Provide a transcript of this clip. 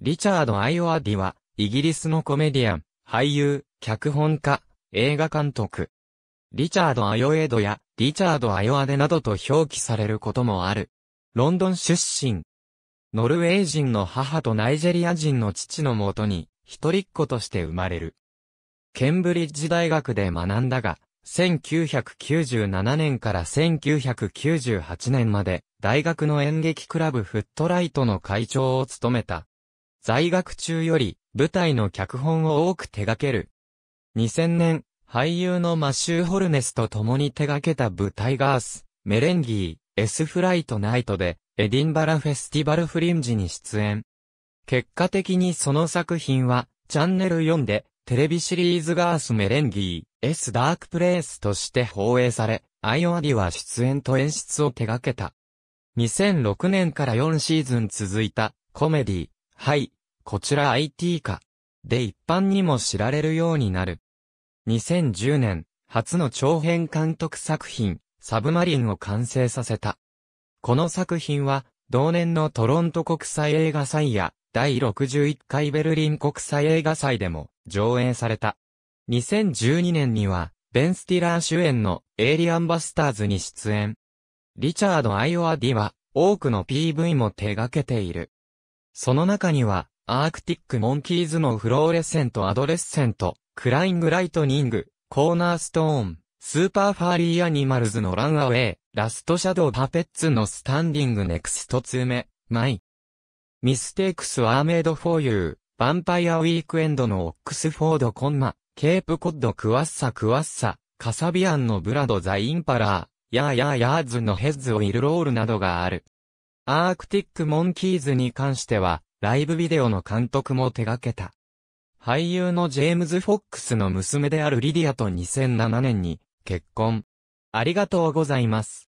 リチャード・アイオアディは、イギリスのコメディアン、俳優、脚本家、映画監督。リチャード・アヨエドや、リチャード・アヨアデなどと表記されることもある。ロンドン出身。ノルウェー人の母とナイジェリア人の父のもとに、一人っ子として生まれる。ケンブリッジ大学で学んだが、1997年から1998年まで、大学の演劇クラブフットライトの会長を務めた。在学中より舞台の脚本を多く手掛ける。2000年、俳優のマシュー・ホルネスと共に手掛けた舞台ガース、メレンギー、エスフライトナイトで、エディンバラフェスティバルフリンジに出演。結果的にその作品は、チャンネル4で、テレビシリーズガースメレンギー、エスダークプレイスとして放映され、アイオアディは出演と演出を手掛けた。2006年から4シーズン続いた、コメディ、ハイ、こちら IT 化で一般にも知られるようになる。2010年、初の長編監督作品、サブマリンを完成させた。この作品は、同年のトロント国際映画祭や、第61回ベルリン国際映画祭でも上映された。2012年には、ベン・スティラー主演のエイリアンバスターズに出演。リチャード・アイオアディは、多くの PV も手掛けている。その中には、アークティックモンキーズのフローレッセントアドレッセント、クライングライトニング、コーナーストーン、スーパーファーリーアニマルズのランアウェイ、ラストシャドウパペッツのスタンディングネクスト2目、マイ。ミステークスアーメイドフォーユー、ヴァンパイアウィークエンドのオックスフォードコンマ、ケープコッドクワッサクワッサ、カサビアンのブラドザインパラー、ヤーヤーヤーズのヘッズオイルロールなどがある。アークティックモンキーズに関しては、ライブビデオの監督も手掛けた。俳優のジェームズ・フォックスの娘であるリディアと2007年に結婚。ありがとうございます。